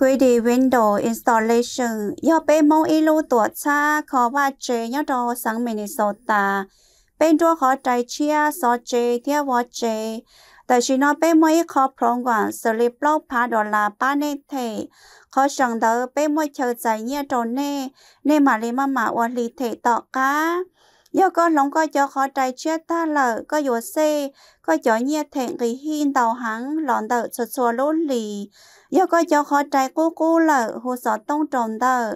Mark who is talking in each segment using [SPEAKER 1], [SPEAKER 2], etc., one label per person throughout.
[SPEAKER 1] Language Window Installation yo pe mong ilu tua cha khó wa che yo do sang Minnesota. Bên đua khó trái chia so che thia wa che. Tại chỉ nó bên mỗi khó prong quản xử lý blog phá đồ là ba nê thể. Khó chẳng đỡ bên mỗi chờ giải nhé đồ nê. Nê mà lý mà mà ua lý thể tọ cá. Yo có long có cho khó trái chia ta lợ có dùa xê. Có cho nhé thể ghi hiên tàu hắn lọn đỡ cho chua lô lì yo có yêu khó trái cô cô lợ hồ sọ tông tròn tờ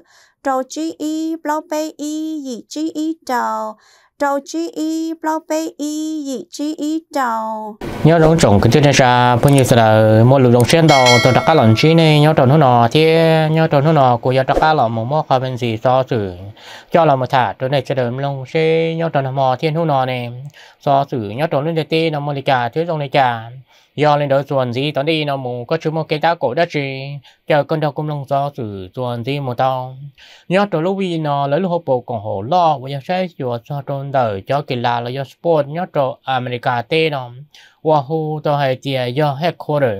[SPEAKER 1] trâu chi y bao bê y dị chi y trâu trâu chi y bao bê y dị chi y trâu
[SPEAKER 2] nhớ đúng trồng cái chuyện ra bao nhiêu giờ, mỗi lượng đồng sen đầu tôi đặt các lần chi này nhớ tròn nó nọ thì nhớ tròn nó nọ của giờ đặt các lần một mốc hay bên gì do sử cho là một thả tôi này sẽ đợi lông xe nhớ tròn nó mò thiên nó nọ này do sử nhớ tròn lên để tê nó mò lì cả thế dòng lì cả do lên đó chuẩn gì tao đi nó mù có chú một cái đá cổ đã gì chờ con đâu cũng lông gió từ chuẩn gì một tao nhớ từ lúc vi nó lấy lúc hộp bộ còn hổ lo bây giờ sẽ chùa cho trôn đời cho kỳ lạ là do sport nhớ từ America tê nó Wahoo tôi hay chia do headquarter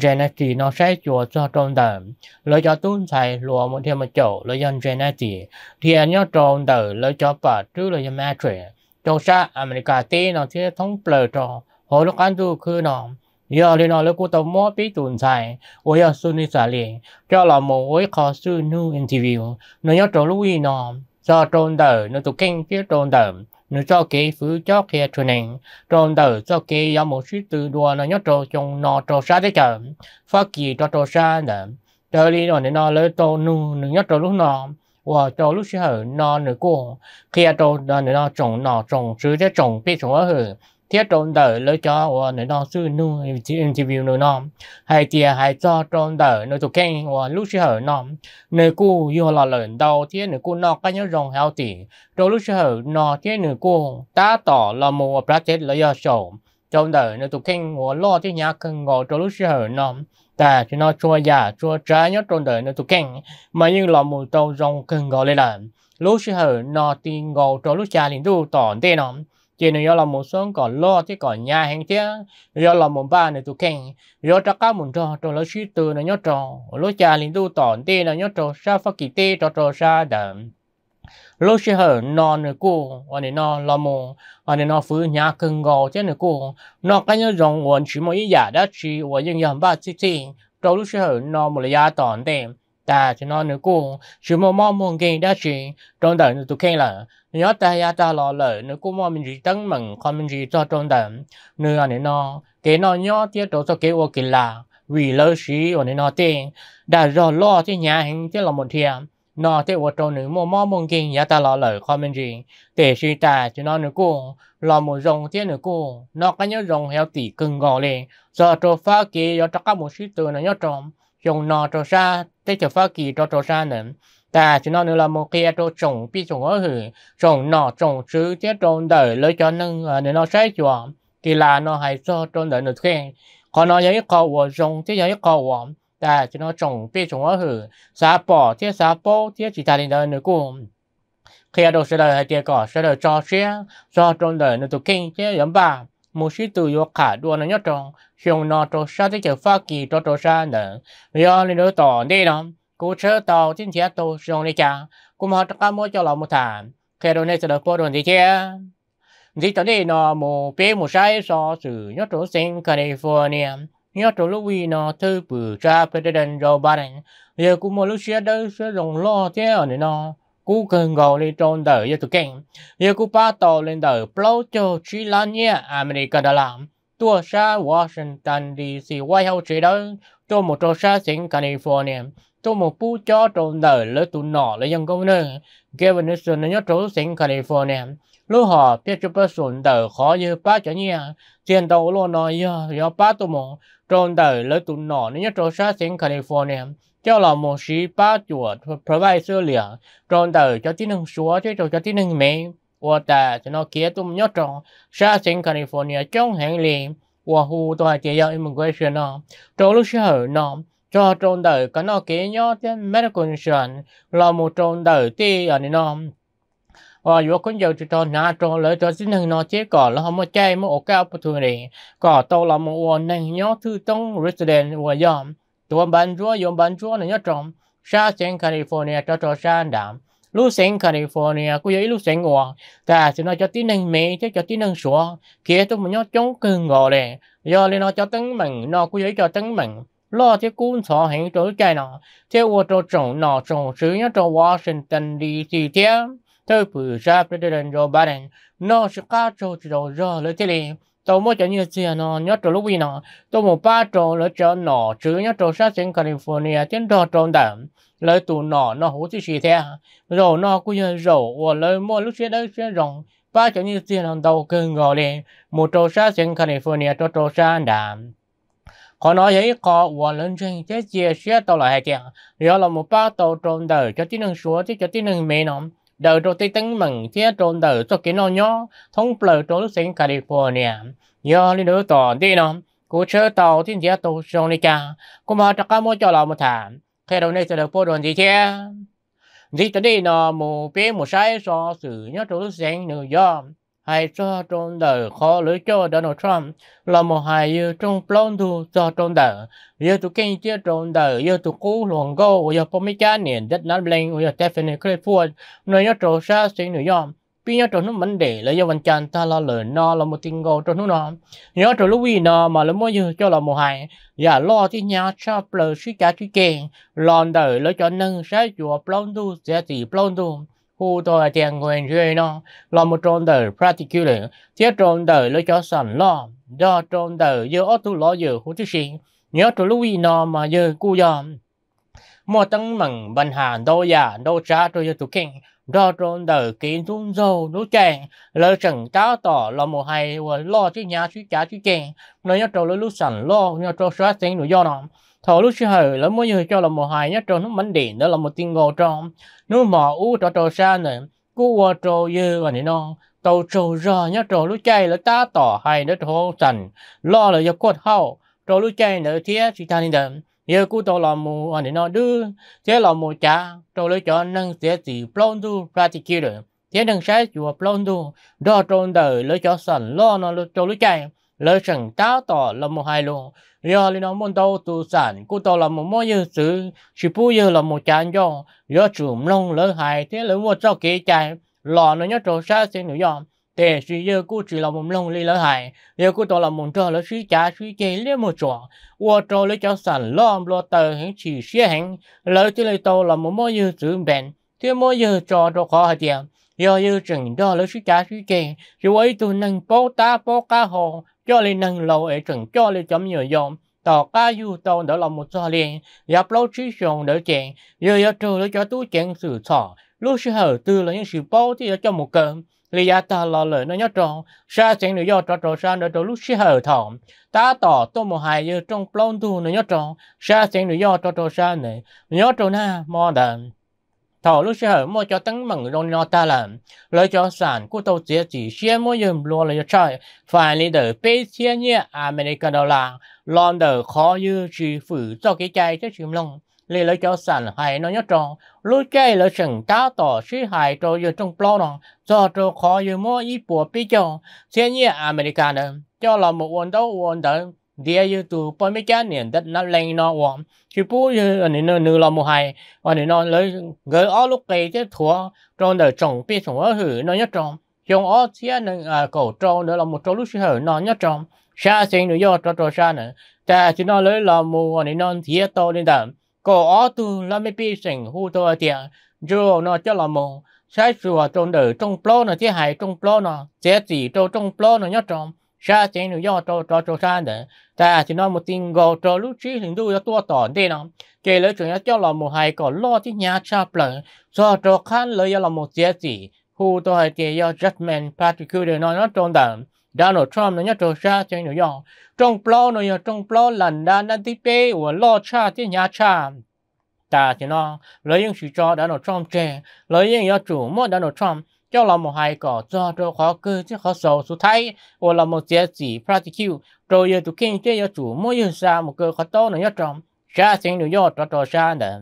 [SPEAKER 2] Genesis nó sẽ chùa cho trôn đời lấy cho tuôn xài lùa một thêm một chỗ lấy do Genesis thì nhớ trôn đời lấy cho bà trước lấy cho matrix cho xa America tê nó sẽ thống plờ cho hồi lúc anh tu cứ nó giờ lên nói lúc tôi mua bị tồn tại ôi giờ xuân đi xả liền cho là một ôi khó sư nu interview nó nhớ trốn lúc nó cho trốn đời nó tụ kinh phía trốn đời nó cho kế phứ cho kia training trốn đời cho kế có một chút tư đua nó nhớ trốn trong nó trốn xa thế chờ phát kỳ cho trốn xa nữa cho đi nói nên nó lấy trốn nu nó nhớ trốn lúc nó và cho lúc xưa nó nữa cô kia trốn nó nó trồng nó trồng chứ thế trồng biết trồng ở hử thiết trộn đỡ lỡ cho và nơi đó sư nu interview nơi nó hay tiề à, hay cho trộn đỡ nơi tụ khen và lúc sư hở nó nơi cô yêu là lợn đầu thiết nơi cô nó cái nhớ rồng heo tỷ rồi lúc sư hở nó thiết nơi cô ta tỏ là một chết là do sổ trộn đỡ nơi tụ khen và lo thiết nhà cần ngồi rồi lúc sư hở nó ta chỉ nó chua già chua trái nhớ trộn đỡ nơi tụ khen mà như là mù tàu rồng cần ngồi lên là lúc sư hở nó tin ngồi rồi lúc cha liền tu tỏ tên nó chỉ nếu là một số còn lo chứ còn nhà hàng thế do là một ba này tôi khen do cho các một trò trò lấy suy từ nó nhớ trò lối cha liên tu tòn tê là nhớ trò sa phát kỳ tê trò trò sa đầm lối sẽ hở non này cô anh này non là một anh này non phứ nhà cưng gò thế này cô non cái nhớ rồng quần chỉ ý giả đã chỉ và những dân ba chi chi trò lối sẽ hở non một là gia tòn tê ta dạ, chỉ nói nữa cô chỉ mong mong muốn cái đó chỉ trong đời nó tụi kia là nhớ ta ya ta lo lỡ nữa cô mong mình chỉ tấn mừng không mình chỉ cho trong đời nữa này nó cái nó nhớ tiếc chỗ cho cái ô kia là vì lỡ gì ở này nó tiền đã rồi lo thế nhà hình thế là một thiệt nó thế ô trong nữa mong mong muốn cái ya ta lo lỡ không mình gì để sĩ ta chỉ nói nữa cô là một dòng thế nữa cô nó cái nhớ dòng heo tỷ cưng gò lên giờ cho phá kia cho các một sĩ tử nó nhớ trong dòng nó cho ra để cho phát kỳ cho cho ra nữa ta chỉ nói nữa là một kia cho trồng bị trồng ở hử trồng nọ trồng chứ chứ trồng đời lấy cho nâng à, để nó sẽ chuộng thì là nó hay cho trồng đời được khen còn nó giấy cầu của trồng chứ giấy cầu của ta chỉ nói trồng bị trồng ở hử xá bỏ thế xá bỏ thế chỉ ta đến đời nữa cũng khi đó sẽ đời hay tiếc cỏ sẽ đời cho xe cho trồng đời nữa được khen chứ giống bà một sĩ tự yo cả đua nó nhất trong hiong nó trò sa thế kiểu pha kỳ trò trò sa nè do nên đối tỏ đi nó cú chớ tàu chính thiết tàu xong đi cha cú mà tất cả mỗi cho lòng một thản khi đồ này sẽ được phổ đồn gì thế gì tới đây nó một bé một sai so sự nhất chỗ sinh California nhớ chỗ lúc vì nó thư bự ra president Joe Biden giờ cũng một lúc xe đơn sẽ dùng lo thế ở nó cú cần gò lên trôn đỡ yêu tụ kẹn yêu cú bắt tàu lên đời blow cho Sri Lanka America đã làm tua sa Washington DC White House chế đó cho một trò sa sinh California cho một bú cho trôn đời lỡ tụ nọ lấy dân công nơ Gavin Newsom nhớ trốn sinh California lúc họ biết chụp xuống đời khó như ba chỗ nhia tiền đầu luôn nói do do bắt tụ một trôn đời lỡ tụ nọ nhớ trò sa sinh California cho là một sĩ ba chuột provide số liệu trong đầu cho tính năng số chứ cho tính năng mềm và ta thì nó kia tụm nhớ trong xa sinh California trong hàng liền và hù tòa chế giao immigration nó trong lúc sở hữu nó cho trong đầu có nó kia nhớ tới medical insurance là một trong đầu tiên ở nó và dù cũng giờ chúng ta nã trong lỡ cho chính hình nó chế cỏ là không có chạy một cái opportunity cỏ tàu là một năng nhớ thư tông resident và dòng ตัวบันจัวยมบันจัวเนี่ยยอดจอมชาเซนแคลิฟอร์เนียจอจอชาดามลูเซนแคลิฟอร์เนียกูยังลูเซนหัวแต่จะนอจะตีหนึ่งเมย์จะจะตีหนึ่งสัวเขียตัวมันยอดจงกึ่งก่อเลยยอเลยนอจะตั้งมึงนอกูยังจะตั้งมึงล่อที่กูสอเห็นตัวใจนอเที่ยวตัวจงนอจงซื้อยอดวอชิงตันดีซีเทียเธอผู้ชายประเดินโจบาเดนนอชิคาโจโจโจเลยที่เลย tôi mới chẳng như thế nào nhớ trò lúc bây nó tôi một ba trò lỡ trò nọ chứ nhớ trò sát trên California trên đó tròn đậm lỡ tụ nọ nó hú chứ gì thế rồi nó cứ như rồi và lỡ mua lúc xe đấy xe rồng ba chẳng như thế nào đầu cơn gọi đi một trò sát trên California trò trò sát đậm họ nói vậy có và lên trên chế gì xe tôi lại hai tiếng rồi là một ba tàu tròn đợi cho tí năng số thì cho tí năng mê nóng đầu trô tí tính mừng chia trôn đầu cho cái nó nhỏ thông bờ trô sinh California do lý nữ tỏ đi nó cú chớ tàu thiên giá tàu sông đi cha cú mà trắc cá mua cho lò một thảm khi đầu này sẽ được phô đồn gì chứ gì tới đi nó mù bế mù sai so sử nhớ trô lúc sinh nữ do hay cho trong đời khó lưới cho Donald Trump là một hài yêu trong plon thu cho trong đời yêu tụ kinh chia trong đời yêu tụ cú luồng gô yêu bố mấy cá niệm đất nát lên yêu Stephanie Clifford nơi nhớ trổ xa sinh New York bây giờ trong nước mình để là do vận chăn ta lo lửa nó là một tình ngộ trong nước nó nhớ trong lúc vì nó mà lấy mỗi giờ cho là một hài và dạ, lo thì nhà cho bờ suy cha suy kèn lòn đời lấy cho nâng sai chùa plon tu sẽ thì plon tu khu tôi tiền quyền duy nó là một trôn tử particular thiết trôn tử lấy cho sẵn lo do trôn tử giờ ô tu lo giờ khu chức sinh nhớ trôn lưu ý nó mà giờ cu dòm một tăng mừng bình hàn đô già đô trả trôi giữa tụ kinh do trôn tử kiến thun dầu nú chàng lời chẳng tá tỏ là một hay lo chứ nhà chứ trả chứ chàng nó nhớ trôn lưu sẵn lo nhớ trôn xóa tính nụ do nó thổ lúc chưa hờ lớn mỗi như cho là một hài nhá tròn nó mảnh điện đó là một tiên ngô tròn nếu mò u trò trò xa này cú qua trò dư và này non tàu trò rò nhá trò lúc chạy là ta tỏ hay nó trò sành lo là do quật hậu trò lúc chạy nữa thế chỉ ta nên đầm giờ cú tàu là mù và này non đưa thế là mù cha trò lúc cho nâng thế thì plon tu ra thì kia được thế nâng sẽ chùa plon tu đó tròn đời lấy cho sành lo nó trò lúc chạy lỡ chẳng tao tỏ là một hai luôn giờ lên nó muốn đâu tu sản cô tỏ là một mối như sự chỉ bu như là một chán do giờ chùm lông lỡ hại thế lỡ mua cho kế chạy lò nó nhớ trổ xa xin nữa do thế suy giờ cô chỉ là một lông lên lỡ hại giờ cô tỏ là một trò lỡ suy trả suy chế lấy một trò qua trò lấy cho sản lo lo tờ hẹn chỉ xe hẹn lỡ chỉ lấy tàu là một mối như sự bền thế mối như cho cho khó hay tiền giờ như chừng đó lỡ suy trả suy chế chỉ ấy tu năng bố ta bố ca hồ cho lên năng lâu ấy chẳng cho lên chấm nhiều dòng tỏ ca du tàu đó là một do liền gặp lâu chỉ sông đỡ chèn giờ giờ trừ đỡ cho tú chèn sự sọ lúc sự hở tư là những sự bao thì cho một cơn lý gia ta lo lợi nó nhớ tròn xa xẻng được do trò trò xa nữa trò lúc xí hở thỏm ta tỏ tô một hài giờ trong plon tu nó nhớ tròn xa xẻng được do trò trò xa này nhớ tròn na mò đần thọ lúc sẽ hở mua cho tăng mừng rong nó ta là lấy cho sản của tàu chế chỉ xe mua dùm luôn là cho trời phải lấy đỡ bê xe nhé American dollar lon đỡ khó như chỉ phủ cho cái chai cho chìm lòng lấy lấy cho sản hay nó nhớ tròn lúc chai lấy sừng cá tỏ sĩ hại cho như trong plo nó cho cho khó như mua ít bùa bê cho xe nhé American cho là một quần đấu quần đỡ dia yu tu pon mi cha nien dat na leng no wom chi pu yu ani no nu lo mu hai ani no le ge o lu ke che thua trong đời trong pi song ở hử nó nhất trong trong o chia nên à cổ trâu nữa là một trâu lúc sư hở nó nhất trong xa sinh nữa do cho cho xa nữa ta chỉ nó lấy là mu anh non thia to lên đầm cổ o tu là mi pi sinh hu to tiệt dù nó cho là mu sai sửa trong đời trong plo nó thế hại trong plo nó sẽ chỉ trong trong plo nó nhất trong sa chế nó do cho cho cho sa nữa, ta chỉ nói một tin gò cho lúc trí thì đu cho tua tỏ đi nó kể lời chuyện cho là một hai còn lo chứ nhà cha bờ do cho khán lời là một giá gì hu tôi hay kể do judgment particular nói nó trong đảng Donald Trump nó nhớ cho sa chế nó do trong plo nó do trong plo lần đã đang tiếp bê của lo cha chứ nhà cha ta chỉ nói lời những sự cho Donald Trump chê lời những cho chủ mua Donald Trump cho là một hai cỏ cho cho khó cơ chứ khó sầu số thay hoặc là một chế chỉ practical rồi giờ tụi kinh chế giờ chủ mỗi giờ xa một cơ khó to nữa nhất trong xa xin được do cho cho xa nữa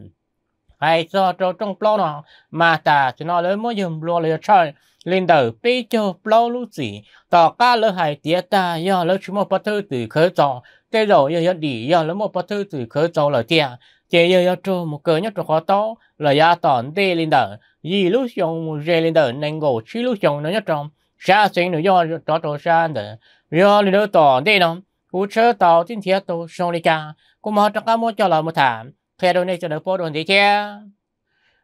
[SPEAKER 2] hay cho cho trong lo nào mà ta cho nó lấy mỗi giờ lo lấy chơi lên đầu bê cho plo lũ gì tỏ ca lỡ hai tía ta do lỡ chúng một bắt thư từ khởi trò thế rồi giờ giờ đi giờ lỡ một bắt thư từ khởi trò là tiền chỉ giờ giờ cho một cơ nhất cho khó to là gia tòn tê lên đầu illusion gelin de nengo chi illusion nó nhất trong xa xuyên nữa do cho tổ xa nữa do lý đỡ tỏ đi nó cú chớ tàu tin thiết tổ sông lý ca cú mà trong các mô cho là một thảm khe đôi này cho đỡ bố đồn gì kia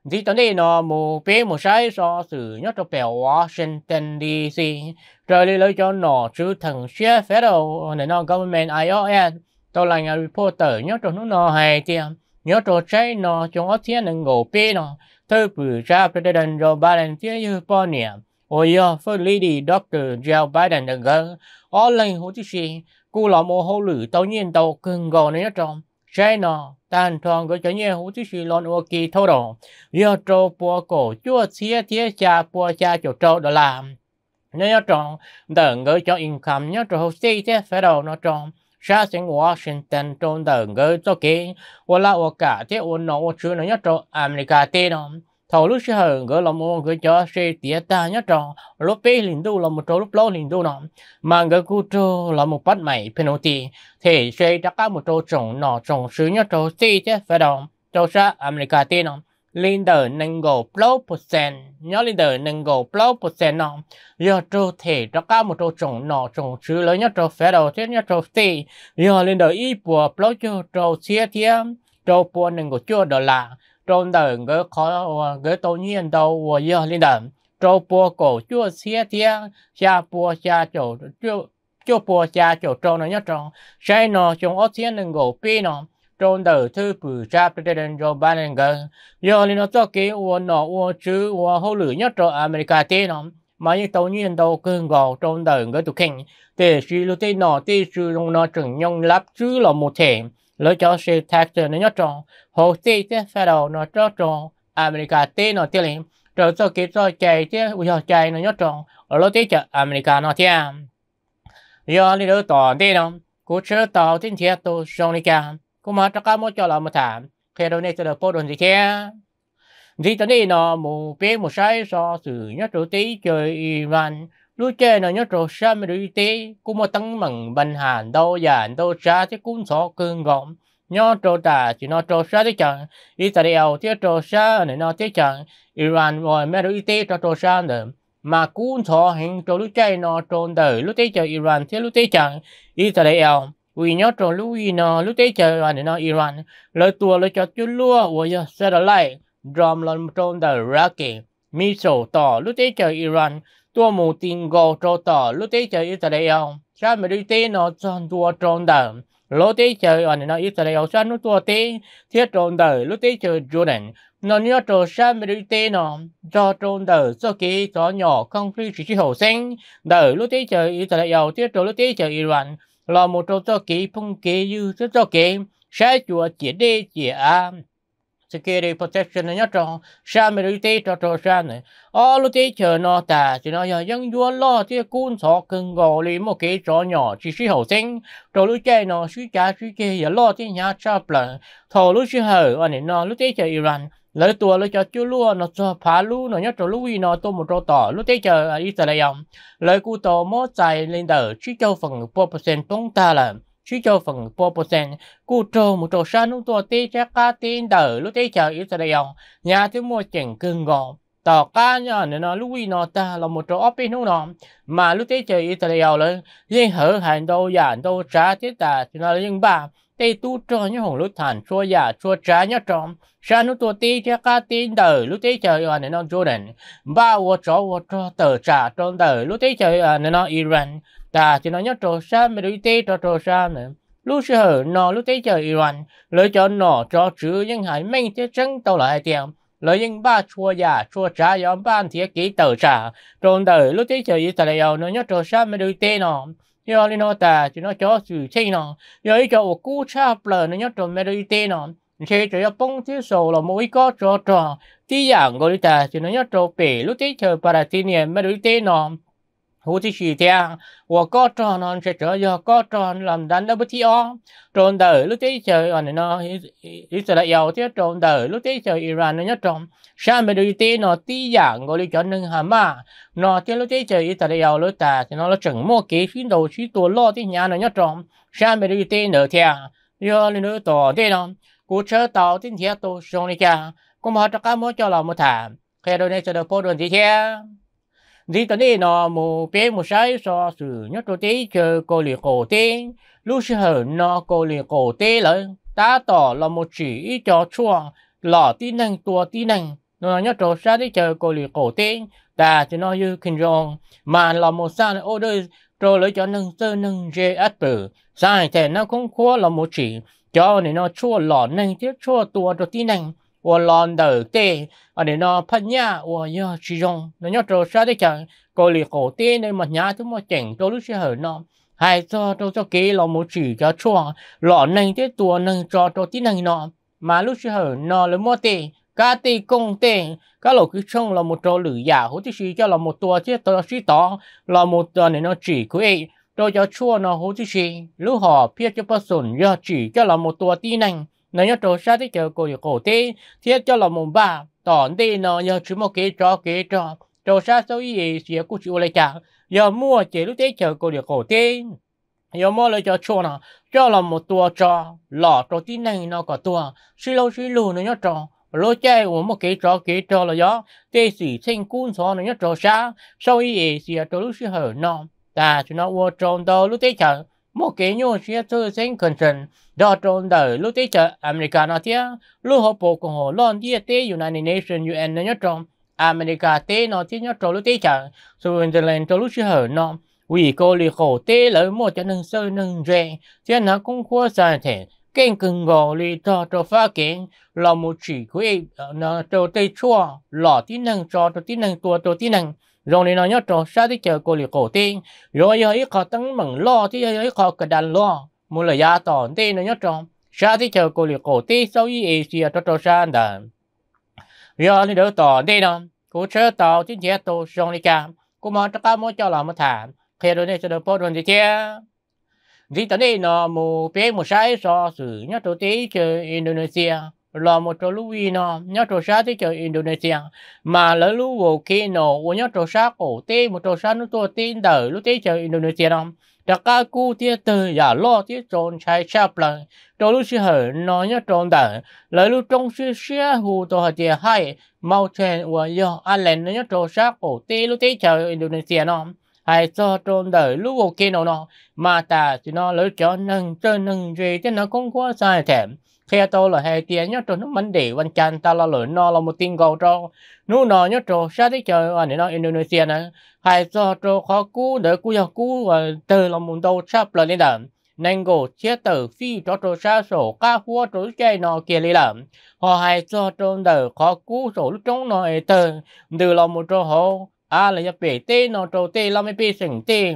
[SPEAKER 2] dĩ tấn đi nó mù bế mù sai so sử nhất cho bèo rồi lý lấy cho nó chứ thần xe phế đầu này nó government IOS tôi là nhà reporter nhất cho nó hay tiêm nhớ trò chơi nó chúng nó thiên là nó thơ phụ ra bên đây đần rồi ba đần ôi yo phân lady, đi doctor Joe Biden đừng gần ó lên hú chứ gì cú lọ mồ hô lử tàu nhiên tàu cưng gò này nó trong trái nó tan thong cái chả nhẹ hú chí gì lon ô kỳ thâu đồ yo trâu bùa cổ chua xía chia cha bùa cha chỗ trâu đó làm nếu nó trong đừng gửi cho income nhớ trâu xây thế phải đầu nó trong 沙星 Washington cho ổn nhất 中的个做给，我拉我家的我拿我只能要找 America 的呢。thầu lúc xưa hờn gỡ lòng mong gỡ cho xe tía ta nhất tròn lúc bê liền đu là một trâu lúc lâu liền đu nọ mà gỡ cu trô là một bắt mày penalty thì xe đã có một trâu trồng nọ trồng sứ nhất trâu xe chứ phải đồng trâu xa America tên nọ leader nâng gồ blow percent nhớ leader nâng gồ blow percent nó giờ trâu thể cho các một trâu trồng nọ trồng chứ lấy nhớ trâu phê đầu thế nhớ trâu tì giờ leader y bùa blow cho trâu xia thiết trâu bùa nâng gồ chưa đỡ là trâu đời ngỡ khó ngỡ tổ nhiên đâu giờ leader trâu bùa cổ chưa xia thiết xa bùa xa chỗ chưa chưa bùa xa chỗ trâu nó nhớ trâu sai nọ chúng ớt xia nâng gồ pi nọ trong đầu thứ bù cha president Joe Biden gần giờ liên hợp quốc ký uo nọ uo chứ uo hỗ lửa nhất cho America tê nó mà những tàu nhiên tàu cơn gò trong đời người tụ kinh để sự lưu tê nọ tê sự rong nọ chừng nhông lắp chứ là một thể lấy cho sự thạc sự nó nhất cho hồ tê tê phải đầu nó cho cho America tê nó tê liền rồi cho kịp cho chạy tê uo chạy nó nhất cho ở lỡ tê cho America nó tê do liên hợp toàn tê nó cố chớ tàu tin thiệt tôi xong đi cả mối cho là mo thảm khi tham kero ne được po don gì kia gì tới đây nó mù bé mù sai so sự nhất trụ tí chơi y man lúc chơi nó nhất trụ sa mới đi tí cũng mà tăng mừng bình hàn đâu giàn đâu xa thì cũng so cương gọng nhớ trụ ta chỉ nó trụ xa thế chẳng Israel thế trụ xa này nó thế chẳng Iran rồi mới đi tí cho chỗ sa nữa mà cũng so hình trụ lúc chơi nó trốn đời lúc tí chơi Iran thế lúc tí chẳng Israel vì nhớ trong lúc gì nó lúc tế chờ anh nó Iran lời tua lời cho chú lúa và giờ sẽ là lại drum lần trong the rocket missile tỏ lúc tế chờ Iran tua mù tin gò cho tỏ lúc tế chờ Israel sao mà đi tế nó chọn tua trong the lúc tế chờ anh nó Israel sao nó tua tế thiết trong the lúc tế chờ Jordan nó nhớ trò sao mà đi tế nó cho trong the sau khi gió nhỏ không khí chỉ chỉ hồ sinh the lúc tế chờ Israel thiết trong lúc tế chờ Iran là một trong cho kế phong kế như cho cho kế sẽ chùa chỉ đi chỉ à security protection này nhất cho sao mình đi tê cho cho sao này ở lúc tê chờ nó ta chỉ nó giờ dân vua lo thì cuốn sọ cần gò lì một cái chỗ nhỏ chỉ sĩ hậu sinh rồi lúc chơi nó suy cha suy kia giờ lo thì nhà cha bận thầu lúc sĩ hậu anh nó lúc tê chờ Iran lấy tua lấy cho chú lúa nó cho phá lú nó nhớ cho lú vi nó tôi một trâu tỏ lú tới chờ Israel lấy cụ tỏ mó chạy lên đờ chỉ cho phần bốn percent bông ta là chỉ cho phần bốn percent cụ trâu một trâu sa nút tua tê chắc cá tên đờ lú tới chờ Israel nhà thứ mua chèn cưng gòn tỏ cá nhờ nên nó lú vi nó ta là một trâu ốp nó nó mà lú tới chờ Israel lấy riêng hở hành đâu giản đâu trả thế ta thì nó riêng ba tê tu trò như hồng lúc thản chua giả chua trá nhá trộm xa nút tua tê cha ca tê tờ, lúc tê trời ở nên non Jordan ba wo chó wo chó tờ trả tròn tờ, lúc tê trời ở nên non Iran ta chỉ nói nhá trò sa mà đối tê trò trò sa mà lúc sơ nọ lúc tê trời Iran lỡ cho nọ cho chữ nhưng hải minh tê trắng tàu lại tiền lợi những ba chua già chua trá nhóm ban thiết ký tờ trả tròn đời lúc tết trời Israel nó nhớ trò sao mà được tên nó yo li no ta chỉ nó cho sự chơi nó yo ý cho một cú cha bờ nó nhớ trộm mê đôi tên nó chỉ cho yo bông chứ sầu là mỗi có cho trò tí dạng gọi ta chỉ nói nhớ trộm bể lúc tí chờ bà tin niệm mê đôi tên nó หูที่ฉีเทียงว่าก็จอนอนเฉยๆยอก็จอนลำดันดับที่อ้อจนเดอลูกที่เฉยอ่อนเนาะอิสราเอลที่จนเดอลูกที่เฉยอิหร่านเนี่ยจงชาเมดูตีนอตีอย่างก็เลยจอนหนึ่งหามานอที่ลูกที่เฉยอิสราเอลลูกแต่เนาะเราจังโมกี้ชิ้นโดชิ้นตัวล่อที่ยานเนี่ยจงชาเมดูตีเนอเทียงยอเลยเนื้อต่อที่เนาะกูเชื่อต่อที่เทียตัวชงนี่แกกูมาจะก้าวมั่วจ่อเรามาถามใครโดนในเสด็จพ่อโดนที่เทียง dì tao đi nó mù bé mù sai so sự nhất tôi tí chờ cô lì cổ tê lúc sư hở nó cô lì cổ tê lỡ ta tỏ là một chỉ ý cho chua lọ tí năng tua tí năng nó nhất tôi sai đi chờ cô lì cổ tê ta cho nó như kinh rong mà là một san ô đôi rồi lấy cho nâng sơ nâng dê át tử sai thì nó không khua là một chỉ cho nên nó chua lọ năng tiếp chua tua rồi tí năng 我浪 đầu tiên ở đây nó phát nhá 我要使用 nó nhớ trâu sao đấy chẳng cô lì cổ tiên nên mà nhá chúng mà chỉnh trâu lúc sẽ hở nó hay cho trâu cho kỹ là một chỉ cho chua lọ nâng thế tua nâng cho trâu tí nâng nó mà lúc sẽ hở nó là mua tiền cá tê công tê cá lẩu cái trông là một trâu lử giả hỗ chứ cho là một tua chứ tôi sĩ tỏ là một tua này nó chỉ quý tôi cho chua nó hỗ chứ lúc họ biết cho person giờ chỉ cho là một tua tí nâng nó nhớ trâu sát thì chờ cô được cổ tê thiết cho là mùng ba tỏn đi nó nhớ chú một kế trò kế trò trâu sát sau gì xìa cô chịu lại chẳng giờ mua chế lúc tí chờ cô được cổ tê giờ mua lại cho chua nó cho là một tua trò lọ trò tí này nó có tua suy lâu suy lù nó nhớ trò lô chơi của một cái trò cái trò là gió tê sĩ sinh cuốn xó nó nhớ trò xa sau ý xìa trò lúc xìa hở nó ta chúng nó vô tròn đâu lúc tê chẳng một cái nhu chia tư sinh cần trần đó trong đời lúc tới chợ America nó tiếc lúc họ bộ cùng họ lon địa tới United Nations UN nó nhớ trong America tế nó tiếc nhớ trong lúc tới chợ rồi từ lên trong lúc chưa hở nó vì cô lì khổ tế lỡ một cho nâng sơ nâng rè chứ nó cũng khua sai thể kênh cưng gò lì cho cho phá kiến là một chỉ quê ờ, nó cho tây chua lọ tí nâng cho cho tí nâng tua cho tí nâng rồi nên nó nhớ trò sao thì chờ cô liệt cổ tiên rồi giờ ấy khó tăng mừng lo thì giờ ấy khó cả đàn lo muốn là gia tòn thì nó nhớ trò sao thì chờ cô liệt cổ tiên sau y Asia cho trò sao đàn giờ nên đỡ tòn thì nó cô chơi tàu chính chế tổ xong đi cả cô mà tất cả mối cho là mà thảm khi đôi nên sẽ được bốn rồi chứ dĩ tới đây nó một bé một sai so sự nhớ đầu tí chơi Indonesia là một trò lưu ý nó nhớ trò sát thế chơi Indonesia mà lỡ lưu vô kia nổ của nhớ trò sát cổ tê một trò sát nó tôi tin đời lúc tê chơi Indonesia nó đặc ca cu tê từ giả lo tê tròn chạy chạp lần trò lúc sư hở nó nhớ tròn đời lỡ lúc trong sư xe hù tổ hợp tê hay mau chèn của do Ireland nó nhớ trò sát cổ tê lúc tê chơi Indonesia nó hay cho trôn đời lúc vô kia nổ nó mà ta thì nó lỡ cho nâng cho nâng gì thế nó cũng quá sai thèm theo tôi là hệ tiền nhớ trò nó vấn để văn trọng ta là lửa nó là một tin cầu cho nó nó nhớ trò xa thế trời anh à, nó Indonesia này hay cho trò khó cú để cú cho cú và từ là một đầu sắp lên đầm nên gồ chia tử phi cho trò xa sổ ca hua trò chơi nó kia lý lắm họ hay cho trò đỡ khó cú sổ lúc trong nó từ từ là một trò hồ à là nhập bể tê nó trò tê là mới bị sỉnh tê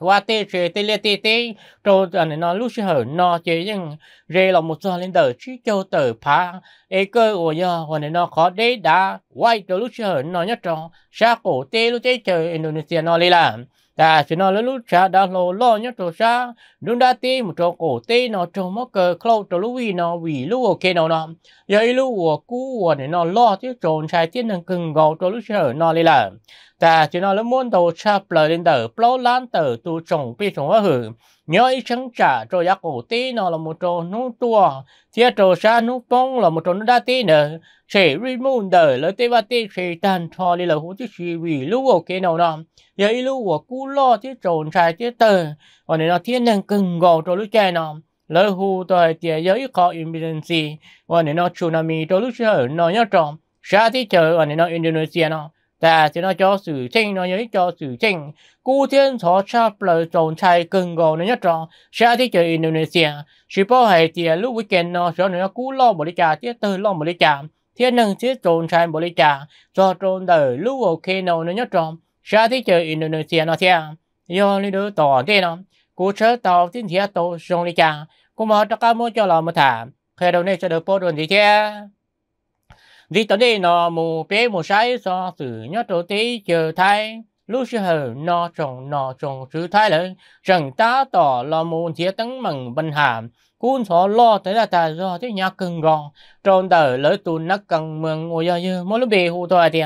[SPEAKER 2] qua tê chế tê lê tê tê trâu anh à, nó lúc xưa hở nó chế nhưng rê là một số lên đời chứ châu tờ phá ê cơ của nhờ hoàn nó khó đế đá quay cho lúc xưa hở nó nhất trong xa cổ tê lúc tê chờ Indonesia nó lên làm ta sẽ à, nó lúc xa đã lô lo nhất trâu xa đúng đá tê một trâu cổ tê nó trâu mất cờ khâu cho lúc vì nó vì lúc ok nó nó giờ lúc của cú hoàn nó lo chứ trồn sai tiết năng cưng gò cho lúc xưa hở nó lên làm ta chỉ nói là muốn đầu cha bờ lên đầu bao lan đầu tu trồng bị trồng hoa hử nhớ ý chẳng trả cho giá cổ tí nó là một trò nú tua thiết trò xa nú bông là một trò nú đa tí nữa chỉ ri môn đời là tế ba tế chỉ tàn thò đi là hú tí vì lúc ở kia nào nọ giờ ý lúc ở cú lo tí trồn xài tí tờ và nên nó thiên năng cưng gò cho lúc trẻ nọ lỡ hù tôi tiề giờ ý khó emergency và nên nó tsunami cho lúc trẻ nó nhớ tròn xa tí chờ và nên nó Indonesia nọ ta sẽ nói cho sự tranh nó nhớ cho sự tranh cú thiên thọ cha lời trồng chai cần gò nó nhất trò xa thế chơi Indonesia chỉ bao hệ thì lúc weekend nó cho nó cú lo bồi trà tiết tư lo bồi trà thiên năng tiết trồng chai bồi trà cho trồng đời lúc ok nó nó nhất trò xa thế chơi Indonesia nó thia do lý đứa tỏ thế nó cú chớ tàu thiên thia tàu sông đi trà cú mà tất cả mỗi cho là một thả khi đầu này sẽ được bố đồn gì thế vì tới đây nó mù bé mù sai do từ nhớ tổ tí chờ thay lúc xưa hờ nó trồng nó trồng sự thay lớn rằng ta tỏ lo mù thiết tấn mừng bình hàm cuốn sổ lo tới là ta do thế nhà cưng gòn tròn tờ lỡ tu nắc cần mừng ngồi giờ như mỗi lúc bị hụ thôi thì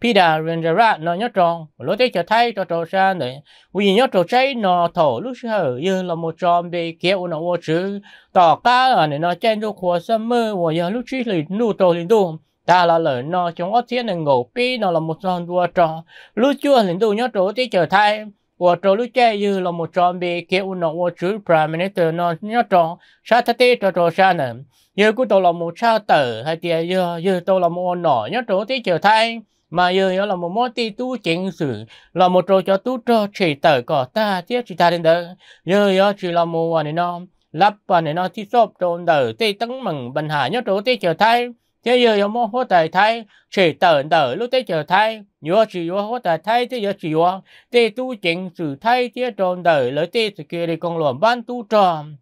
[SPEAKER 2] Pida Rendera nó nhớ tròn, lối tới chờ thay cho trò xa này. Vì nhớ trò cháy nó thổ lúc sơ như là một tròn bị kéo nó vô chứ. Tỏ cá là nó chen cho khóa sơ mơ, và giờ lúc chí lì nụ tổ lì đùm ta là lời nó chúng có thiên này ngủ pi nó là một tròn vua tròn lúc chưa lính tù nhớ trốn thì trở thay vua tròn lúc chơi như là một tròn bị kêu nó vua chữ prime minister nó nhớ trò sa thế tê tròn sao nè như cũng tôi là một sao tử hay tiền như như tôi là một nọ nhớ trốn thì trở thay mà giờ nó là một món ti tu chính sử là một trò cho tu trò chỉ tờ cỏ ta tiếp chỉ ta đến đó giờ chỉ là một anh nó lắp anh nó thì sốt trộn đời tây tấn mừng bình hà nhớ trốn thì trở thay thế giờ yo mo ho tai tai chỉ tận tờ lúc thế chờ thay yo chỉ yo ho tai tai thế giờ chỉ yo thế tu chỉnh sự thay thế tròn đời lợi thế sự kia đi con luồng ban tu tròn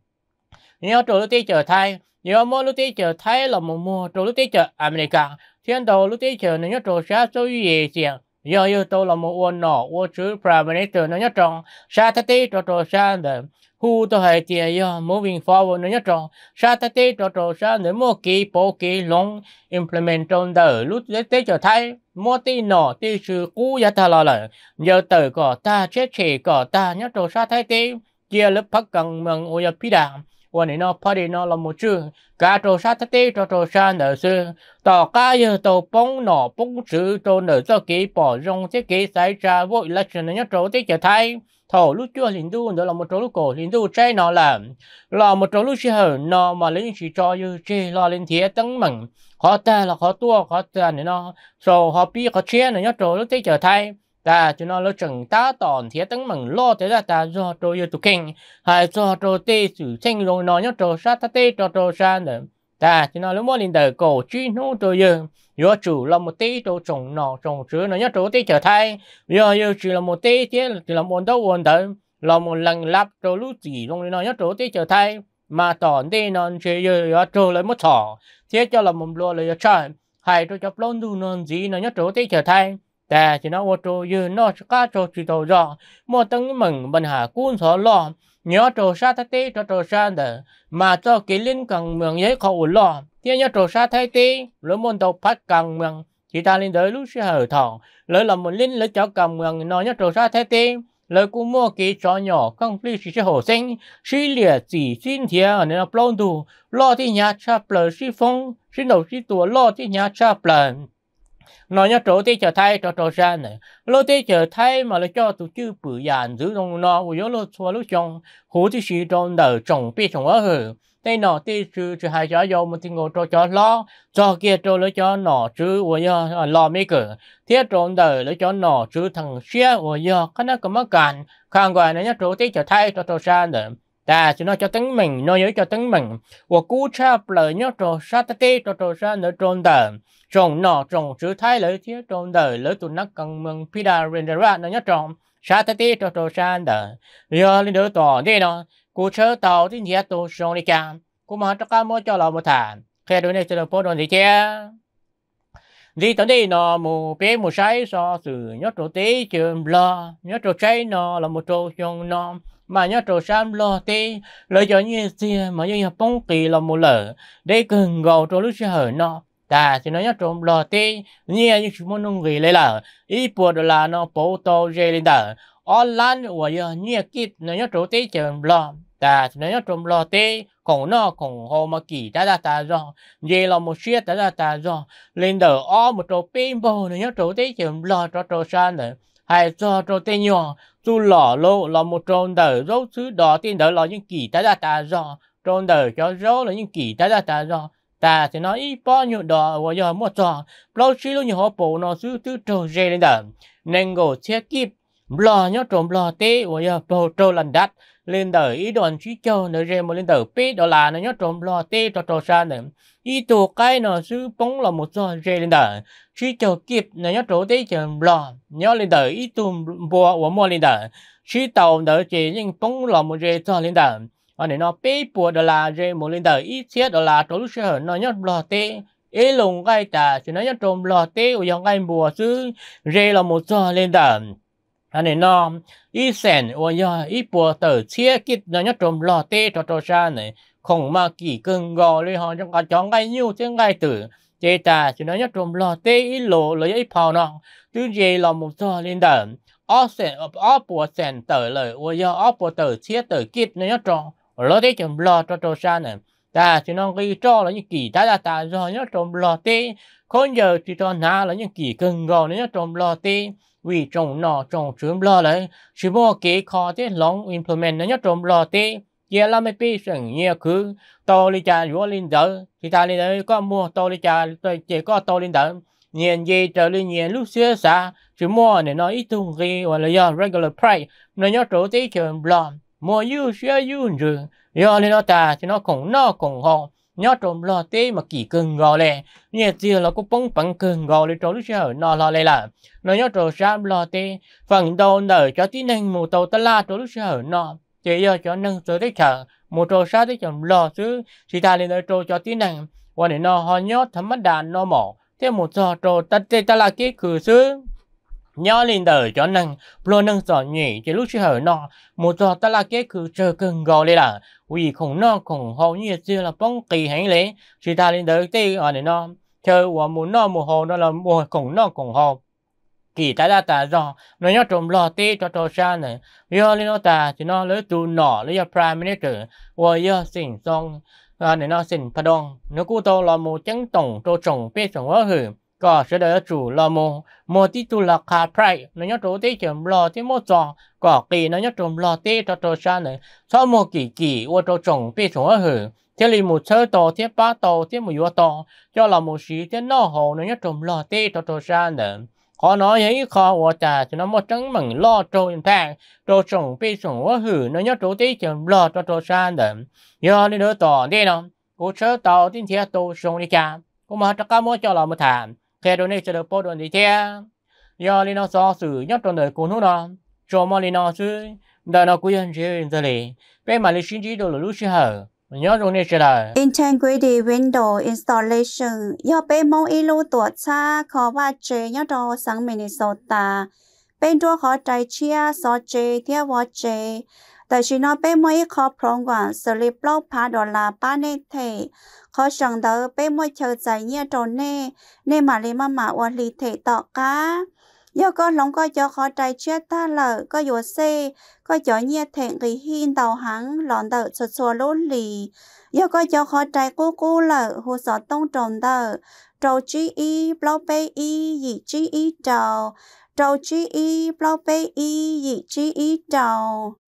[SPEAKER 2] nhớ tròn lúc thế chờ thay yo mo lúc thế chờ thay là một mùa tròn lúc thế chờ America thiên đồ lúc thế chờ nhớ tròn xa số gì gì giờ yêu tôi là một uôn nọ uôn chữ prime nó nhất trong sa thế ti trò trò sa để hu tôi hay ti giờ moving forward phó vô nó nhất trong sa thế tí trò trò sa để mua kỳ bộ kỳ long implement trong đời lúc đấy tế cho thấy mua tí nọ ti sự cũ giá ta lo lại giờ từ có ta chết chỉ có ta nhất trong sa thế tí chia lớp phát cần mừng ô giờ phi đàng nó nó phát một sát sư, bông bông วันนี้นอพอดีนอเราหมดชื่อกาโตชาตเตโตโตชาเนอซื้อต่อกาเยอโตปงหนอปงซื้อโตเนอเจ้ากี่ปอรงเจ้ากี่สายจาโวอิเล็กชันเนี่ยโตที่จะไทย thổ lúc chưa linh du đó là một chỗ lúc cổ linh du chơi nó là là một chỗ lúc chưa hở nó mà lấy chỉ cho như chơi lo lên thế tấn mảnh khó ta là khó tua khó ta nữa nó sau họ bi khó chia nữa nhớ chỗ lúc thế trở thay ta dạ, cho nó lo chẳng ta tòn thế tấn mừng lo thế ra ta do trô yêu tụ kinh hay do trô tê sử sinh rồi nói nhớ trô sát ta tê trô trô sa nữa ta dạ, cho nó lúc mới lên đời cổ chi nô trô yêu do chủ là một tê trô trồng nọ trồng chứa nó nhớ trô tê trở thay do yêu chủ là một tê thế là một đâu quần tới là một lần lặp trô lũ chỉ rồi nó nhớ trô tê trở thay mà tòn tê non chơi yêu do trô lấy một thỏ thế cho là một lo lấy cho hay trô cho plon du non gì nó nhớ trô tê trở thay ta chỉ nói ô tô như nó cho cho tàu tấn mừng mừng mừng bên hà cuốn sổ nhớ nhớ mà linh cần cần giấy phát แต่จะนว่าโจยืนนอชก้าโจจิโตจอมัวตั้งมึงปัญหากุ้นสอลอย้อโจชาทตีโจโจชาเดมาโจกิลินกังเมืองยัยเขาอุ่นลอเที่ยย้อโจชาไทตีหรือมนตพัดกังเมือง chỉ ta lên tới lúc sẽ hở thòng lỡ là một linh lỡ cho cầm mừng nó nhớ trầu xa thế tê lỡ cũng mua cái chó nhỏ không phi chỉ sẽ hổ sinh suy lìa chỉ xin thia ở nơi là plon đủ lo thì nhà cha plờ suy phong xin đầu suy tua lo thì nhà cha plờ nó nhớ chỗ thì trở thay cho trò ra này lô thì trở thay mà là cho tụi chư bự dàn giữ trong nó của gió lô xua lô trong hú thì chỉ trong đời trồng biết trồng ở hử đây nọ thì chứ chứ hai chó vô một tiếng ngồi cho chó lo cho kia cho lấy cho nọ chứ của nhớ à, lo mấy cửa thiết trong đời lấy cho nọ chứ thằng xe của nhớ cái nó cũng mất cản khang gọi nó nhớ chỗ thì trở thay cho trò ra này ta chỉ nói cho tính mình nói nhớ cho tính mình của cú cha lời nhớ trò sa tê cho trò ra nữa trôn đời trong nọ trong chữ thái lỡ thiết trong đời lỡ tụi nó cần mừng pida rendera nó nhớ tròn sa thế tí cho tròn san đời giờ linh đỡ tỏ đi nó cú chớ tàu thì nhẹ tụ tròn đi cam cú mà cho cá mua cho lò một thản khi đôi này cho được phốt đồn gì chứ gì tới đi nó mù bé mù say so sự nhớ trò tí chưa lo nhớ trò cháy nó là một trò trong nó mà nhớ trò sam lo tí lời cho như xia mà như bóng kỳ là một lở để cần gầu trò lúc sẽ hở nó ta chỉ nó nhất trong lo tê nhẹ như chúng muốn người lấy là ý bộ đó là nó bổ tàu dây lên đó online và giờ như kít nó nhất trộm tê chờ lo ta chỉ nó nhất trong lo tê còn nó còn hồ mà kỳ ta ta ta rồi về là một xe ta ta ta rồi lên đó ó một chỗ pin bồ nói nhất trộm tê chờ lo cho trộm san nữa hay cho cho tê nhỏ dù lỏ lô là một tròn đỡ dấu thứ đó tiền đỡ là những kỳ ta ta ta rồi tròn đỡ cho dấu là những kỳ ta ta ta rồi ta thì nói ít bao nhiêu đó và giờ mua trò lâu chỉ luôn nhiều họ bổ nó giữ tư trâu dê lên đầm nên gồ xe kịp lo nhớ trộm lo tê và giờ bổ trâu lần đắt lên đời ý đoàn chỉ cho nó dê một lên đời pê đó là nó nhớ trộm lo tê cho trâu xa nữa ý tổ cái nó giữ bóng là một trò dê lên đời chỉ cho kịp nó nhớ trộm tê chờ lo nhớ lên đời ý tùm bùa và mua lên đời chỉ tàu đỡ chỉ nhưng bóng là một dê cho lên đời อันนี้เนาะเป้ปัวดอลลาร์เจมูลินเตอร์อีเซียดอลลาร์ตัวลูกเสือเนาะยอดหล่อเตเอลงไก่ตาฉะนั้นยอดจมหล่อเตอุยองไก่บัวซื้อเรลมุจอลินเตอร์อันนี้เนาะอีเซนอุยองอีปัวเตอร์เชียกิดเนาะยอดจมหล่อเตตัวตัวชาเนี่ยคงมากี่กึ่งกอเลยฮะจังกันจ้องไก่ยิ้วจังไก่ตื่นเจตาฉะนั้นยอดจมหล่อเตอีโลเลยอีพาวเนาะตื้อเจลมุจอลินเตอร์ออเซนออปัวเซนเตอร์เลยอุยองออปัวเตอร์เชียเตอร์กิดเนาะยอดจม lo thế chấm lo cho cho sao nè ta chỉ nó cái cho là những kỳ ta ta ta rồi nhớ trộm lo tê con giờ chỉ cho na là những kỳ cần rồi nhớ trộm lo tê vì trồng nọ trồng trộm lo lại chỉ mua kế khó thế long implement nhớ trộm lo tê giờ làm mấy cái sự nhiều cứ to đi cha vua lên đỡ thì ta lên đỡ có mua to đi cha chỉ có to lên đỡ nhìn gì trở lên nhìn lúc xưa xa chỉ mua này nó ít tung gì hoặc là do regular price nó nhớ chỗ tê trộm lo mua yêu xưa yêu rồi do lên nó ta thì nó cũng nó cũng họ nhớ trộm lo tế mà kỳ cưng gò lè nhẹ tiền là cũng bông bằng cưng gò lè trộm lúc xưa nó lo lè là nó nhớ trộm sám lo tế phần đầu nở cho tí nâng mù tàu ta la trộm lúc xưa nó chỉ giờ cho nâng tới đấy chờ mù trộm sá đấy chồng lo xứ thì ta lên nói trộm cho tí nâng quan để nó họ nhớ thấm mắt đàn nó mỏ thế một trò trộm ta tê ta la kia cử xứ Nhớ lên đời cho năng, luôn nâng sợ nhỉ chỉ lúc chưa hở nọ, một giờ ta là kế cứ chờ cơn gò lên là, vì không nó không hồ như xưa là phong kỳ hành lễ, chỉ ta lên đời tê ở này nó, chờ qua muốn nó mùa hồ nó là mùa không nó không hồ. Kỳ ta đã ta do nó nhớ trộm lo tê cho tổ xa này, nhớ lên nó ta thì nó lấy tù nọ lấy prime minister, và do xỉnh xong, à, này nó xin pardon, nó cú tô là một trắng tổng tổ trồng bê trồng hóa hưởng, có sẽ đỡ chủ là mô mô tí tu là khá phải nó nhớ chỗ tí chấm lo tí mô trò có kỳ nó nhớ chấm lo tí cho cho xa nữa sau mô kỳ kỳ ô cho chồng bị số hử thế li một sơ to thế ba to thế một yếu to cho là một sĩ thế nó hồ nó nhớ chấm lo tí cho cho xa nữa họ nói ấy khó ô ta cho nó một trắng mừng lo trôi thang trôi chồng bị số hử nó nhớ chỗ tí chấm lo cho cho xa nữa do đi đỡ tổ đi nó cô sơ to tin thế tôi sống đi cha cô mà chắc cả mỗi cho là một thằng Terone chelo podo di tia. Yo lino so su nyoton de kono na. Chomo lino su da no kuyen je in dale. Pe ma le shinji do lu shi ha. Nyo ro ne chela.
[SPEAKER 1] Integrated window installation. Yo pe mo i lu to cha ko wa che nyo do sang Minnesota. Pe do ho tai chia so che tia wa che. แต่ชินอเป้มวยขอพร้องกว่าสลิปโลพาดอลลาป้าเนเทขอสังเดอเป้มวยเชอใจเนี่ยตอนเน่เน่มาเลมามาวันลีเทต่อกาย่อก็หลงก็ย่อขอใจเชื่อตาเลก็อยู่เซก็ย่อเนี่ยเทงกีหินเตาหังหลอนเดอชัวชัวลุ้นลีย่อก็ย่อขอใจกู้กู้เลหูสอดต้องตรงเดอโจจีอีเปล่าเปอีหยีจีอีเจ้า trâu chí y bao bê y dị chí y trầu